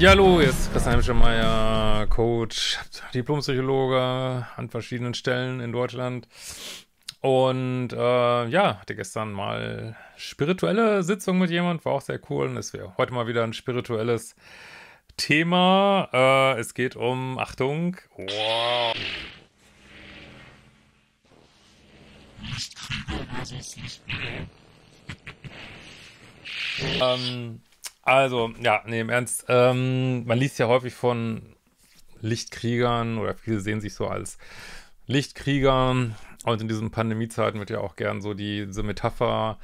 Ja, hallo, hier ist Christian Hemschemeyer, Coach, Diplompsychologe an verschiedenen Stellen in Deutschland. Und äh, ja, hatte gestern mal spirituelle Sitzung mit jemand, war auch sehr cool. Und es wäre heute mal wieder ein spirituelles Thema. Äh, es geht um, Achtung, wow. Lichtkrieger versus Lichtkrieger. ähm, also, ja, nee, im Ernst. Ähm, man liest ja häufig von Lichtkriegern oder viele sehen sich so als Lichtkrieger. Und in diesen Pandemiezeiten wird ja auch gern so die, diese Metapher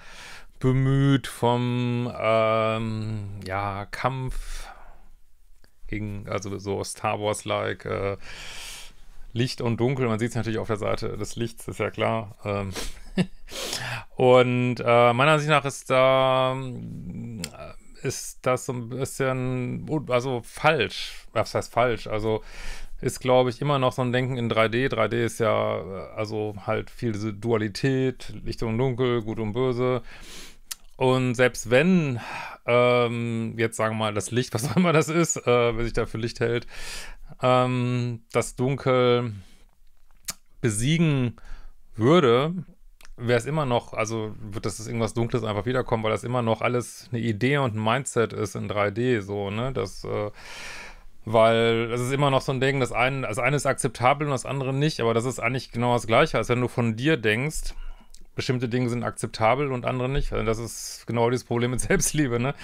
bemüht vom ähm, ja, Kampf gegen, also so Star Wars-like, äh, Licht und Dunkel. Man sieht es natürlich auf der Seite des Lichts, ist ja klar. Ähm und äh, meiner Ansicht nach ist da äh, ist das so ein bisschen, also falsch. Was heißt falsch? Also ist, glaube ich, immer noch so ein Denken in 3D. 3D ist ja, äh, also halt viel diese Dualität, Licht und Dunkel, Gut und Böse. Und selbst wenn, ähm, jetzt sagen wir mal, das Licht, was auch immer das ist, äh, wer sich da für Licht hält, ähm, das Dunkel besiegen würde, wäre es immer noch, also wird das irgendwas Dunkles einfach wiederkommen, weil das immer noch alles eine Idee und ein Mindset ist in 3D, so, ne? Das, äh, weil das ist immer noch so ein Ding, das eine, das eine ist akzeptabel und das andere nicht, aber das ist eigentlich genau das Gleiche, als wenn du von dir denkst, bestimmte Dinge sind akzeptabel und andere nicht. Also das ist genau dieses Problem mit Selbstliebe, ne?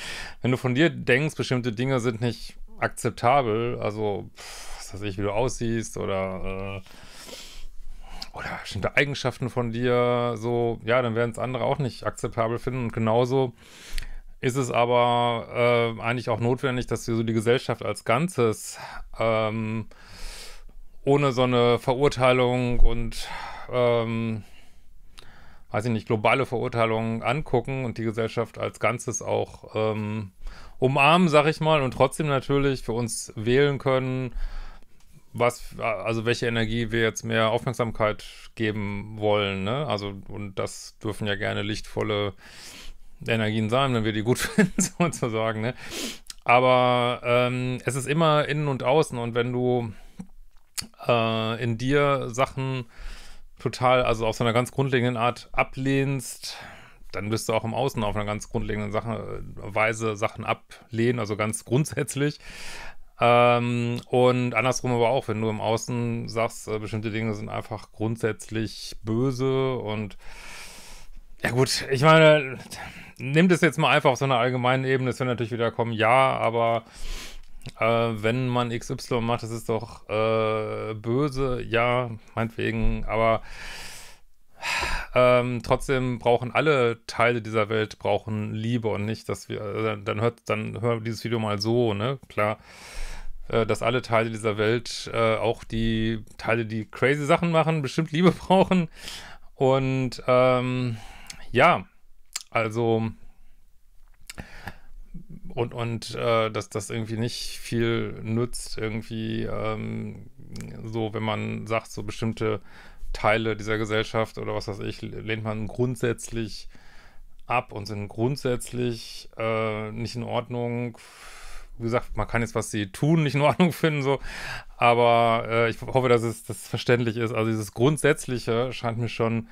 Wenn du von dir denkst, bestimmte Dinge sind nicht akzeptabel, also, pff, was weiß ich, wie du aussiehst oder, äh, oder bestimmte Eigenschaften von dir, so, ja, dann werden es andere auch nicht akzeptabel finden. Und genauso ist es aber äh, eigentlich auch notwendig, dass wir so die Gesellschaft als Ganzes ähm, ohne so eine Verurteilung und ähm, weiß ich nicht, globale Verurteilung angucken und die Gesellschaft als Ganzes auch ähm, umarmen, sag ich mal, und trotzdem natürlich für uns wählen können, was, also welche Energie wir jetzt mehr Aufmerksamkeit geben wollen, ne? Also, und das dürfen ja gerne lichtvolle Energien sein, wenn wir die gut finden, sozusagen, ne? Aber ähm, es ist immer innen und außen und wenn du äh, in dir Sachen total, also auf so einer ganz grundlegenden Art ablehnst, dann wirst du auch im Außen auf einer ganz grundlegenden Sache, äh, Weise Sachen ablehnen, also ganz grundsätzlich. Ähm, und andersrum aber auch, wenn du im Außen sagst, äh, bestimmte Dinge sind einfach grundsätzlich böse und ja gut, ich meine, nimm das jetzt mal einfach auf so einer allgemeinen Ebene, es wird natürlich wieder kommen, ja, aber äh, wenn man XY macht, das ist doch äh, böse, ja, meinetwegen, aber ähm, trotzdem brauchen alle Teile dieser Welt brauchen Liebe und nicht, dass wir, äh, dann hört, dann hören dieses Video mal so, ne, klar. Äh, dass alle Teile dieser Welt, äh, auch die Teile, die crazy Sachen machen, bestimmt Liebe brauchen. Und ähm, ja, also und, und äh, dass das irgendwie nicht viel nützt, irgendwie ähm, so, wenn man sagt, so bestimmte Teile dieser Gesellschaft oder was weiß ich, lehnt man grundsätzlich ab und sind grundsätzlich äh, nicht in Ordnung wie gesagt, man kann jetzt, was sie tun, nicht in Ordnung finden, so. Aber äh, ich hoffe, dass es das verständlich ist. Also dieses Grundsätzliche scheint mir schon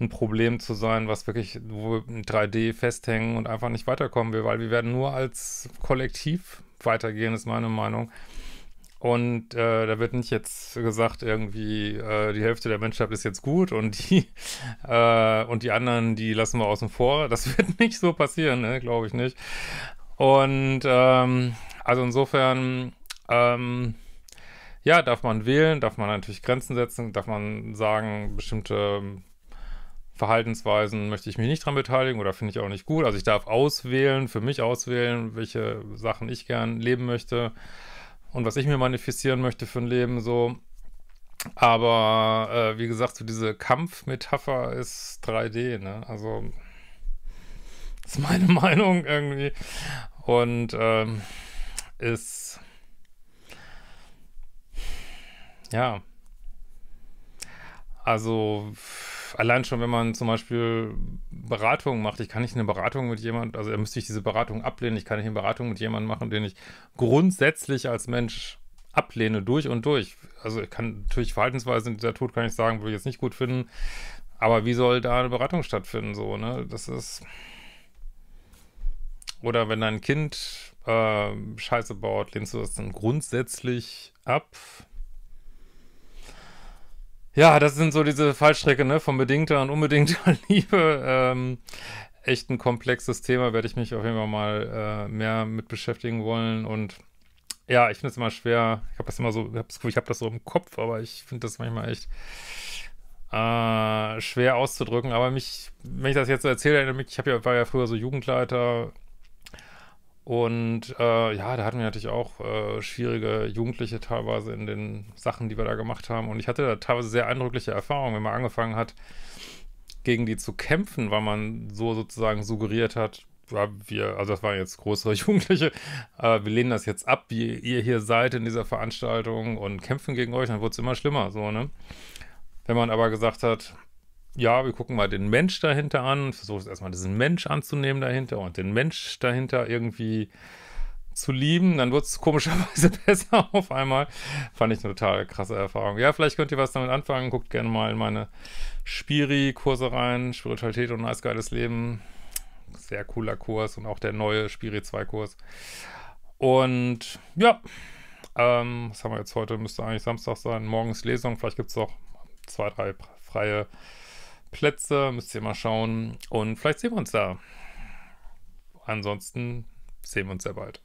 ein Problem zu sein, was wirklich, wo wir in 3D festhängen und einfach nicht weiterkommen will, weil wir werden nur als Kollektiv weitergehen, ist meine Meinung. Und äh, da wird nicht jetzt gesagt, irgendwie äh, die Hälfte der Menschheit ist jetzt gut und die, äh, und die anderen, die lassen wir außen vor. Das wird nicht so passieren, ne? glaube ich nicht. Und ähm, also insofern, ähm, ja, darf man wählen, darf man natürlich Grenzen setzen, darf man sagen, bestimmte ähm, Verhaltensweisen möchte ich mich nicht dran beteiligen oder finde ich auch nicht gut. Also ich darf auswählen, für mich auswählen, welche Sachen ich gern leben möchte und was ich mir manifestieren möchte für ein Leben so. Aber äh, wie gesagt, so diese Kampfmetapher ist 3D, ne? Also das ist meine Meinung irgendwie. Und ähm, ist. Ja. Also allein schon, wenn man zum Beispiel Beratungen macht, ich kann nicht eine Beratung mit jemandem, also müsste ich diese Beratung ablehnen, ich kann nicht eine Beratung mit jemandem machen, den ich grundsätzlich als Mensch ablehne, durch und durch. Also ich kann natürlich Verhaltensweisen dieser Tod kann ich sagen, würde ich jetzt nicht gut finden, aber wie soll da eine Beratung stattfinden, so, ne? Das ist, oder wenn dein Kind äh, Scheiße baut, lehnst du das dann grundsätzlich ab? Ja, das sind so diese Fallstrecke, ne? Von bedingter und unbedingter Liebe. Ähm, echt ein komplexes Thema, werde ich mich auf jeden Fall mal äh, mehr mit beschäftigen wollen. Und ja, ich finde es immer schwer. Ich habe das immer so, ich habe das so im Kopf, aber ich finde das manchmal echt äh, schwer auszudrücken. Aber mich, wenn ich das jetzt so erzähle, ich hab ja, war ja früher so Jugendleiter und äh, ja, da hatten wir natürlich auch äh, schwierige Jugendliche teilweise in den Sachen, die wir da gemacht haben. Und ich hatte da teilweise sehr eindrückliche Erfahrungen, wenn man angefangen hat, gegen die zu kämpfen, weil man so sozusagen suggeriert hat, ja, wir, also das waren jetzt größere Jugendliche, äh, wir lehnen das jetzt ab, wie ihr hier seid in dieser Veranstaltung und kämpfen gegen euch, dann wurde es immer schlimmer, so, ne? Wenn man aber gesagt hat, ja, wir gucken mal den Mensch dahinter an, versuchen erstmal diesen Mensch anzunehmen dahinter und den Mensch dahinter irgendwie zu lieben, dann wird es komischerweise besser auf einmal. Fand ich eine total krasse Erfahrung. Ja, vielleicht könnt ihr was damit anfangen. Guckt gerne mal in meine Spiri-Kurse rein. Spiritualität und ein nice, geiles Leben. Sehr cooler Kurs und auch der neue Spiri 2-Kurs. Und ja, ähm, was haben wir jetzt heute? Müsste eigentlich Samstag sein. Morgens Lesung. Vielleicht gibt es auch zwei, drei freie Plätze. Müsst ihr mal schauen. Und vielleicht sehen wir uns da. Ansonsten sehen wir uns sehr bald.